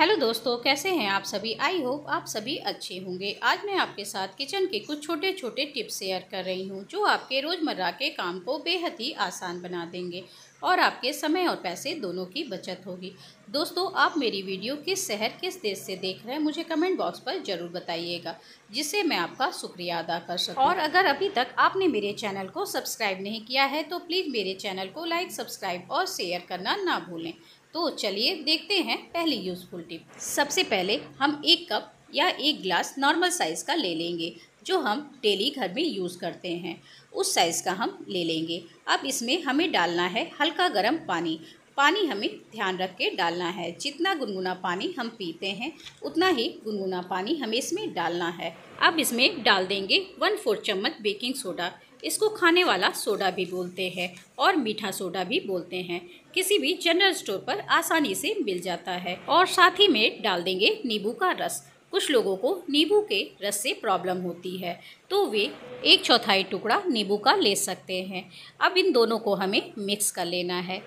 hello दोस्तों कैसे हैं आप सभी आई होप आप सभी अच्छे होंगे आज मैं आपके साथ किचन के कुछ छोटे छोटे टिप्स शेयर कर रही हूं जो आपके रोज़मर्रा के काम को बेहद ही आसान बना देंगे और आपके समय और पैसे दोनों की बचत होगी दोस्तों आप मेरी वीडियो किस शहर किस देश से देख रहे हैं मुझे कमेंट बॉक्स पर ज़रूर बताइएगा जिससे मैं आपका शुक्रिया अदा कर सकूं और अगर अभी तक आपने मेरे चैनल को सब्सक्राइब नहीं किया है तो प्लीज़ मेरे चैनल को लाइक सब्सक्राइब और शेयर करना ना भूलें तो चलिए देखते हैं पहली यूज़फुल टिप सबसे पहले हम एक कप या एक ग्लास नॉर्मल साइज़ का ले लेंगे जो हम डेली घर में यूज़ करते हैं उस साइज़ का हम ले लेंगे अब इसमें हमें डालना है हल्का गर्म पानी पानी हमें ध्यान रख के डालना है जितना गुनगुना पानी हम पीते हैं उतना ही गुनगुना पानी हमें इसमें डालना है अब इसमें डाल देंगे वन फोर चम्मच बेकिंग सोडा इसको खाने वाला सोडा भी बोलते हैं और मीठा सोडा भी बोलते हैं किसी भी जनरल स्टोर पर आसानी से मिल जाता है और साथ ही में डाल देंगे नींबू का रस कुछ लोगों को नींबू के रस से प्रॉब्लम होती है तो वे एक चौथाई टुकड़ा नींबू का ले सकते हैं अब इन दोनों को हमें मिक्स कर लेना है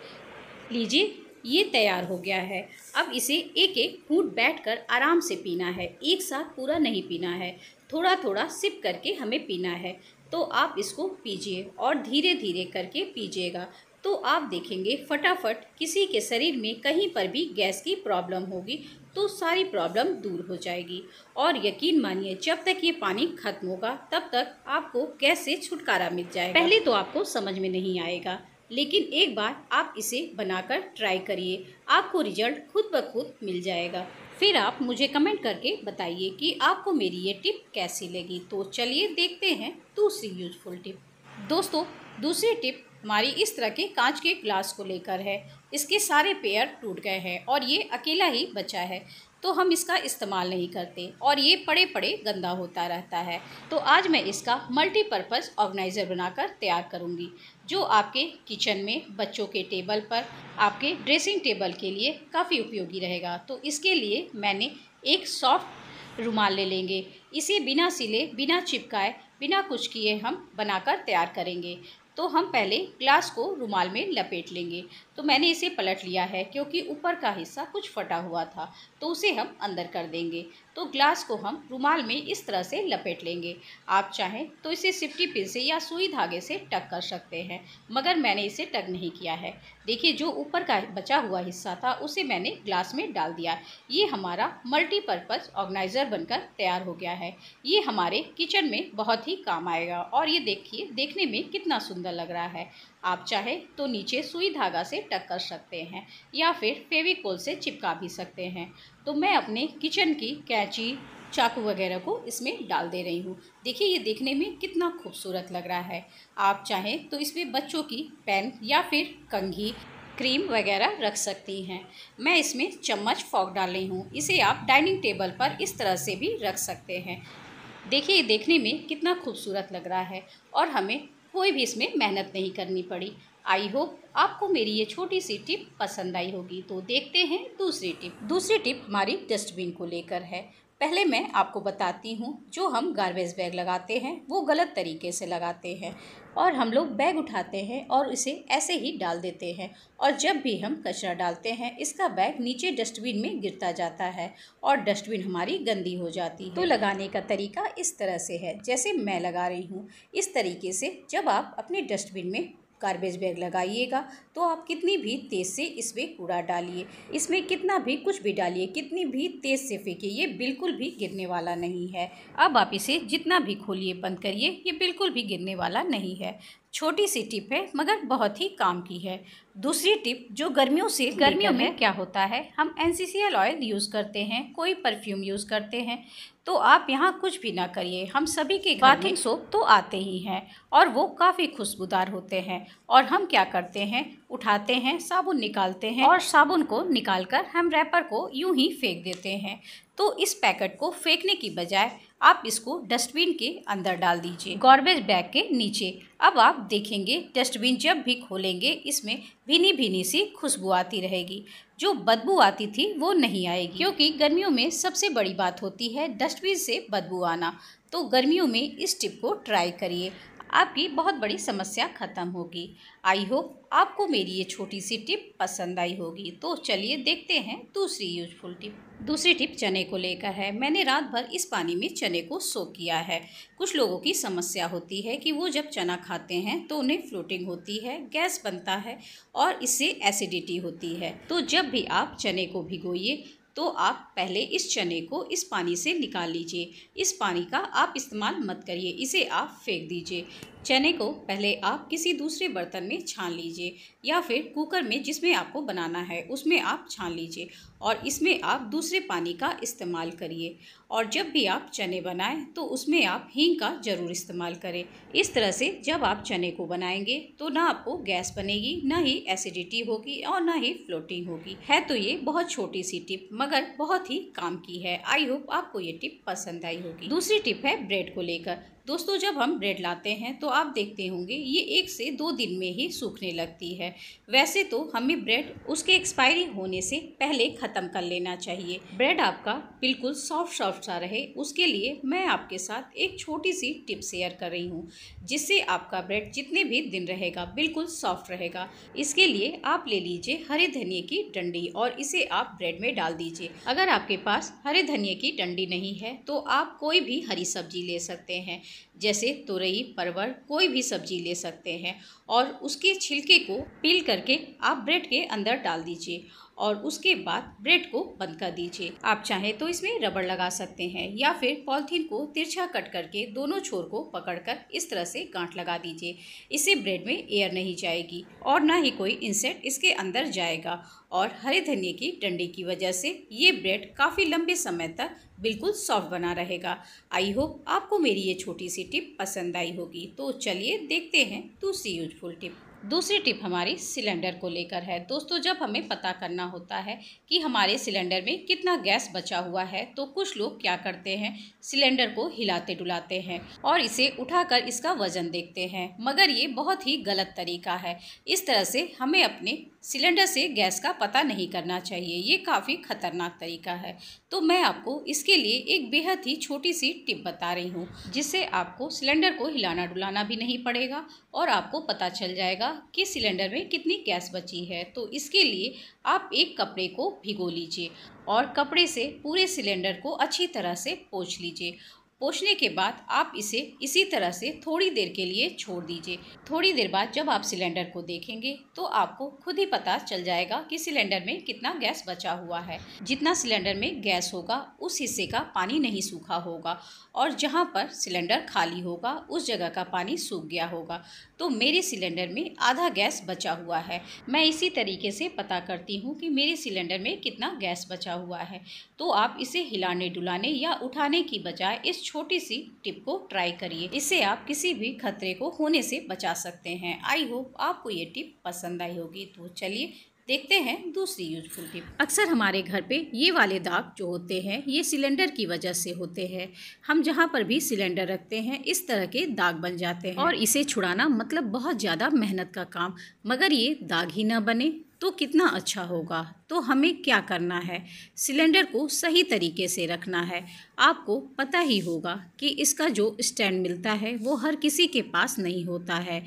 लीजिए ये तैयार हो गया है अब इसे एक एक घूट कर आराम से पीना है एक साथ पूरा नहीं पीना है थोड़ा थोड़ा सिप करके हमें पीना है तो आप इसको पीजिए और धीरे धीरे करके पीजिएगा तो आप देखेंगे फटाफट किसी के शरीर में कहीं पर भी गैस की प्रॉब्लम होगी तो सारी प्रॉब्लम दूर हो जाएगी और यकीन मानिए जब तक ये पानी खत्म होगा तब तक आपको गैस से छुटकारा मिल जाएगा पहले तो आपको समझ में नहीं आएगा लेकिन एक बार आप इसे बनाकर ट्राई करिए आपको रिजल्ट खुद ब खुद मिल जाएगा फिर आप मुझे कमेंट करके बताइए कि आपको मेरी ये टिप कैसी लगी तो चलिए देखते हैं दूसरी यूजफुल टिप दोस्तों दूसरी टिप हमारी इस तरह के कांच के ग्लास को लेकर है इसके सारे पेयर टूट गए हैं और ये अकेला ही बचा है तो हम इसका इस्तेमाल नहीं करते और ये पड़े पड़े गंदा होता रहता है तो आज मैं इसका मल्टीपर्पज़ ऑर्गेनाइज़र बनाकर तैयार करूँगी जो आपके किचन में बच्चों के टेबल पर आपके ड्रेसिंग टेबल के लिए काफ़ी उपयोगी रहेगा तो इसके लिए मैंने एक सॉफ्ट रुमाल ले लेंगे इसे बिना सिले बिना चिपकाए बिना कुछ किए हम बनाकर तैयार करेंगे तो हम पहले ग्लास को रुमाल में लपेट लेंगे तो मैंने इसे पलट लिया है क्योंकि ऊपर का हिस्सा कुछ फटा हुआ था तो उसे हम अंदर कर देंगे तो ग्लास को हम रुमाल में इस तरह से लपेट लेंगे आप चाहें तो इसे सिफ्टी पिन से या सुई धागे से टक कर सकते हैं मगर मैंने इसे टक नहीं किया है देखिए जो ऊपर का बचा हुआ हिस्सा था उसे मैंने ग्लास में डाल दिया ये हमारा मल्टीपर्पज़ ऑर्गेनाइज़र बनकर तैयार हो गया है ये हमारे किचन में बहुत ही काम आएगा और ये देखिए देखने में कितना सुंदर लग रहा है आप चाहें तो नीचे सुई धागा से टक कर सकते हैं या फिर फेविकोल से चिपका भी सकते हैं तो मैं अपने किचन की कैंची चाकू वगैरह को इसमें डाल दे रही हूँ देखिए ये देखने में कितना खूबसूरत लग रहा है आप चाहें तो इसमें बच्चों की पेन या फिर कंघी क्रीम वगैरह रख सकती हैं मैं इसमें चम्मच फॉक डाल रही हूँ इसे आप डाइनिंग टेबल पर इस तरह से भी रख सकते हैं देखिए ये देखने में कितना खूबसूरत लग रहा है और हमें कोई भी इसमें मेहनत नहीं करनी पड़ी आई होप आपको मेरी ये छोटी सी टिप पसंद आई होगी तो देखते हैं दूसरी टिप दूसरी टिप हमारी डस्टबिन को लेकर है पहले मैं आपको बताती हूँ जो हम गार्बेज बैग लगाते हैं वो गलत तरीके से लगाते हैं और हम लोग बैग उठाते हैं और इसे ऐसे ही डाल देते हैं और जब भी हम कचरा डालते हैं इसका बैग नीचे डस्टबिन में गिरता जाता है और डस्टबिन हमारी गंदी हो जाती है तो लगाने का तरीका इस तरह से है जैसे मैं लगा रही हूँ इस तरीके से जब आप अपने डस्टबिन में गार्बेज बैग लगाइएगा तो आप कितनी भी तेज़ से इसमें कूड़ा डालिए इसमें कितना भी कुछ भी डालिए कितनी भी तेज़ से फेंकिए ये बिल्कुल भी गिरने वाला नहीं है अब आप इसे जितना भी खोलिए बंद करिए ये बिल्कुल भी गिरने वाला नहीं है छोटी सी टिप है मगर बहुत ही काम की है दूसरी टिप जो गर्मियों से गर्मियों में क्या होता है हम एन ऑयल यूज़ करते हैं कोई परफ्यूम यूज़ करते हैं तो आप यहाँ कुछ भी ना करिए हम सभी के बाथिंग सोप तो आते ही हैं और वो काफ़ी खुशबूदार होते हैं और हम क्या करते हैं उठाते हैं साबुन निकालते हैं और साबुन को निकाल कर हम रैपर को यूं ही फेंक देते हैं तो इस पैकेट को फेंकने की बजाय आप इसको डस्टबिन के अंदर डाल दीजिए गॉर्बेज बैग के नीचे अब आप देखेंगे डस्टबिन जब भी खोलेंगे इसमें भीनी भीनी सी खुशबू आती रहेगी जो बदबू आती थी वो नहीं आएगी क्योंकि गर्मियों में सबसे बड़ी बात होती है डस्टबिन से बदबू आना तो गर्मियों में इस टिप को ट्राई करिए आपकी बहुत बड़ी समस्या खत्म होगी आई होप आपको मेरी ये छोटी सी टिप पसंद आई होगी तो चलिए देखते हैं दूसरी यूजफुल टिप दूसरी टिप चने को लेकर है मैंने रात भर इस पानी में चने को सो किया है कुछ लोगों की समस्या होती है कि वो जब चना खाते हैं तो उन्हें फ्लोटिंग होती है गैस बनता है और इससे एसिडिटी होती है तो जब भी आप चने को भिगोइए तो आप पहले इस चने को इस पानी से निकाल लीजिए इस पानी का आप इस्तेमाल मत करिए इसे आप फेंक दीजिए चने को पहले आप किसी दूसरे बर्तन में छान लीजिए या फिर कुकर में जिसमें आपको बनाना है उसमें आप छान लीजिए और इसमें आप दूसरे पानी का इस्तेमाल करिए और जब भी आप चने बनाएं तो उसमें आप हींग का ज़रूर इस्तेमाल करें इस तरह से जब आप चने को बनाएंगे तो ना आपको गैस बनेगी ना ही एसिडिटी होगी और ना ही फ्लोटिंग होगी है तो ये बहुत छोटी सी टिप मगर बहुत ही काम की है आई होप आपको ये टिप पसंद आई होगी दूसरी टिप है ब्रेड को लेकर दोस्तों जब हम ब्रेड लाते हैं तो आप देखते होंगे ये एक से दो दिन में ही सूखने लगती है वैसे तो हमें ब्रेड उसके एक्सपायरी होने से पहले ख़त्म कर लेना चाहिए ब्रेड आपका बिल्कुल सॉफ्ट सॉफ्ट सा रहे उसके लिए मैं आपके साथ एक छोटी सी टिप शेयर कर रही हूँ जिससे आपका ब्रेड जितने भी दिन रहेगा बिल्कुल सॉफ्ट रहेगा इसके लिए आप ले लीजिए हरे धनिए की डंडी और इसे आप ब्रेड में डाल दीजिए लीजिए अगर आपके पास हरे धनिए की डंडी नहीं है तो आप कोई भी हरी सब्जी ले सकते हैं जैसे तुरई परवर कोई भी सब्जी ले सकते हैं और उसके छिलके को पील करके आप ब्रेड के अंदर डाल दीजिए और उसके बाद ब्रेड को बंद कर दीजिए आप चाहे तो इसमें रबड़ लगा सकते हैं या फिर पॉलिथीन को तिरछा कट करके दोनों छोर को पकड़कर इस तरह से गांठ लगा दीजिए इससे ब्रेड में एयर नहीं जाएगी और ना ही कोई इंसेक्ट इसके अंदर जाएगा और हरे धनिए की डंडी की वजह से ये ब्रेड काफ़ी लंबे समय तक बिल्कुल सॉफ्ट बना रहेगा आई होप आपको मेरी ये छोटी सी टिप पसंद आई होगी तो चलिए देखते हैं दूसरी यूजफुल टिप दूसरी टिप हमारी सिलेंडर को लेकर है दोस्तों जब हमें पता करना होता है कि हमारे सिलेंडर में कितना गैस बचा हुआ है तो कुछ लोग क्या करते हैं सिलेंडर को हिलाते डुलाते हैं और इसे उठाकर इसका वज़न देखते हैं मगर ये बहुत ही गलत तरीका है इस तरह से हमें अपने सिलेंडर से गैस का पता नहीं करना चाहिए ये काफ़ी खतरनाक तरीका है तो मैं आपको इसके लिए एक बेहद ही छोटी सी टिप बता रही हूँ जिससे आपको सिलेंडर को हिलाना डुलाना भी नहीं पड़ेगा और आपको पता चल जाएगा कि सिलेंडर में कितनी गैस बची है तो इसके लिए आप एक कपड़े को भिगो लीजिए और कपड़े से पूरे सिलेंडर को अच्छी तरह से पोछ लीजिए पोषने के बाद आप इसे इसी तरह से थोड़ी देर के लिए छोड़ दीजिए थोड़ी देर बाद जब आप सिलेंडर को देखेंगे तो आपको खुद ही पता चल जाएगा कि सिलेंडर में कितना गैस बचा हुआ है जितना सिलेंडर में गैस होगा उस हिस्से का पानी नहीं सूखा होगा और जहाँ पर सिलेंडर खाली होगा उस जगह का पानी सूख गया होगा तो मेरे सिलेंडर में आधा गैस बचा हुआ है मैं इसी तरीके से पता करती हूँ कि मेरे सिलेंडर में कितना गैस बचा हुआ है तो आप इसे हिलाने डुलाने या उठाने की बजाय इस छोटी सी टिप को ट्राई करिए इससे आप किसी भी खतरे को होने से बचा सकते हैं आई होप आपको ये टिप पसंद आई होगी तो चलिए देखते हैं दूसरी यूजफुल टिप अक्सर हमारे घर पे ये वाले दाग जो होते हैं ये सिलेंडर की वजह से होते हैं हम जहाँ पर भी सिलेंडर रखते हैं इस तरह के दाग बन जाते हैं और इसे छुड़ाना मतलब बहुत ज़्यादा मेहनत का काम मगर ये दाग ही ना बने तो कितना अच्छा होगा तो हमें क्या करना है सिलेंडर को सही तरीके से रखना है आपको पता ही होगा कि इसका जो स्टैंड मिलता है वो हर किसी के पास नहीं होता है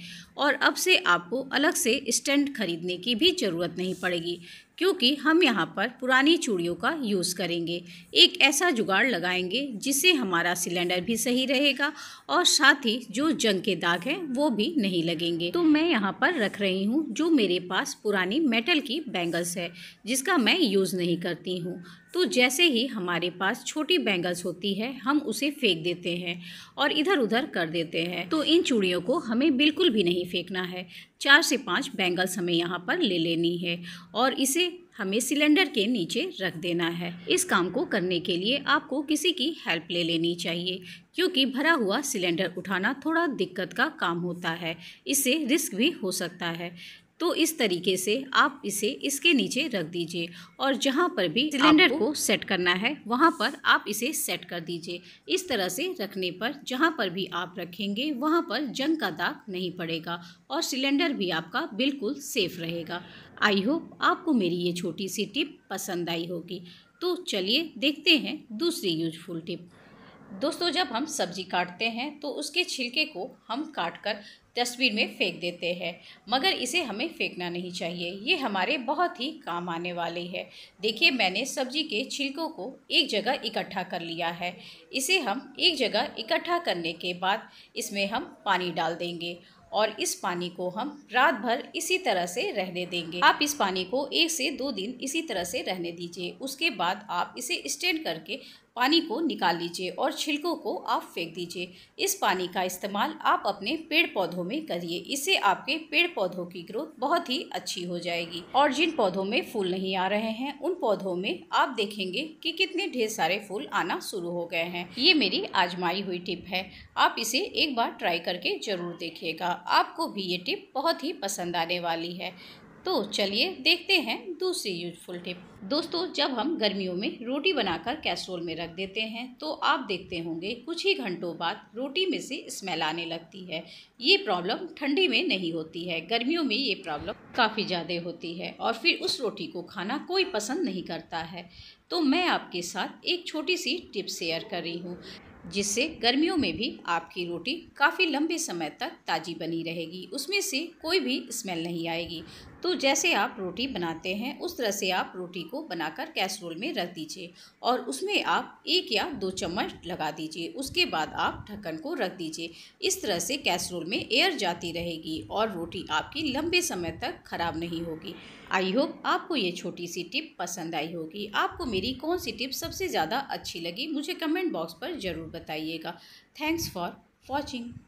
और अब से आपको अलग से स्टैंड खरीदने की भी ज़रूरत नहीं पड़ेगी क्योंकि हम यहाँ पर पुरानी चूड़ियों का यूज़ करेंगे एक ऐसा जुगाड़ लगाएंगे जिससे हमारा सिलेंडर भी सही रहेगा और साथ ही जो जंग के दाग हैं वो भी नहीं लगेंगे तो मैं यहाँ पर रख रही हूँ जो मेरे पास पुरानी मेटल की बैंगल्स है जिसका मैं यूज़ नहीं करती हूँ तो जैसे ही हमारे पास छोटी बैंगल्स होती है हम उसे फेंक देते हैं और इधर उधर कर देते हैं तो इन चूड़ियों को हमें बिल्कुल भी नहीं फेंकना है चार से पाँच बैंगल्स हमें यहाँ पर ले लेनी है और इसे हमें सिलेंडर के नीचे रख देना है इस काम को करने के लिए आपको किसी की हेल्प ले लेनी चाहिए क्योंकि भरा हुआ सिलेंडर उठाना थोड़ा दिक्कत का काम होता है इससे रिस्क भी हो सकता है तो इस तरीके से आप इसे इसके नीचे रख दीजिए और जहाँ पर भी सिलेंडर को सेट करना है वहाँ पर आप इसे सेट कर दीजिए इस तरह से रखने पर जहाँ पर भी आप रखेंगे वहाँ पर जंग का दाग नहीं पड़ेगा और सिलेंडर भी आपका बिल्कुल सेफ़ रहेगा आई होप आपको मेरी ये छोटी सी टिप पसंद आई होगी तो चलिए देखते हैं दूसरी यूजफुल टिप दोस्तों जब हम सब्जी काटते हैं तो उसके छिलके को हम काट कर डस्टबिन में फेंक देते हैं मगर इसे हमें फेंकना नहीं चाहिए ये हमारे बहुत ही काम आने वाली है देखिए मैंने सब्जी के छिलकों को एक जगह इकट्ठा कर लिया है इसे हम एक जगह इकट्ठा करने के बाद इसमें हम पानी डाल देंगे और इस पानी को हम रात भर इसी तरह से रहने देंगे आप इस पानी को एक से दो दिन इसी तरह से रहने दीजिए उसके बाद आप इसे स्टैंड करके पानी को निकाल लीजिए और छिलकों को आप फेंक दीजिए इस पानी का इस्तेमाल आप अपने पेड़ पौधों में करिए इससे आपके पेड़ पौधों की ग्रोथ बहुत ही अच्छी हो जाएगी और जिन पौधों में फूल नहीं आ रहे हैं उन पौधों में आप देखेंगे कि कितने ढेर सारे फूल आना शुरू हो गए हैं ये मेरी आजमाई हुई टिप है आप इसे एक बार ट्राई करके ज़रूर देखिएगा आपको भी ये टिप बहुत ही पसंद आने वाली है तो चलिए देखते हैं दूसरी यूजफुल टिप दोस्तों जब हम गर्मियों में रोटी बनाकर कैसरोल में रख देते हैं तो आप देखते होंगे कुछ ही घंटों बाद रोटी में से स्मेल आने लगती है ये प्रॉब्लम ठंडी में नहीं होती है गर्मियों में ये प्रॉब्लम काफ़ी ज़्यादा होती है और फिर उस रोटी को खाना कोई पसंद नहीं करता है तो मैं आपके साथ एक छोटी सी टिप शेयर कर रही हूँ जिससे गर्मियों में भी आपकी रोटी काफ़ी लंबे समय तक ताज़ी बनी रहेगी उसमें से कोई भी स्मेल नहीं आएगी तो जैसे आप रोटी बनाते हैं उस तरह से आप रोटी को बनाकर कैसरोल में रख दीजिए और उसमें आप एक या दो चम्मच लगा दीजिए उसके बाद आप ढक्कन को रख दीजिए इस तरह से कैसरोल में एयर जाती रहेगी और रोटी आपकी लंबे समय तक ख़राब नहीं होगी आई होप आपको ये छोटी सी टिप पसंद आई होगी आपको मेरी कौन सी टिप सबसे ज़्यादा अच्छी लगी मुझे कमेंट बॉक्स पर ज़रूर बताइएगा थैंक्स फॉर वॉचिंग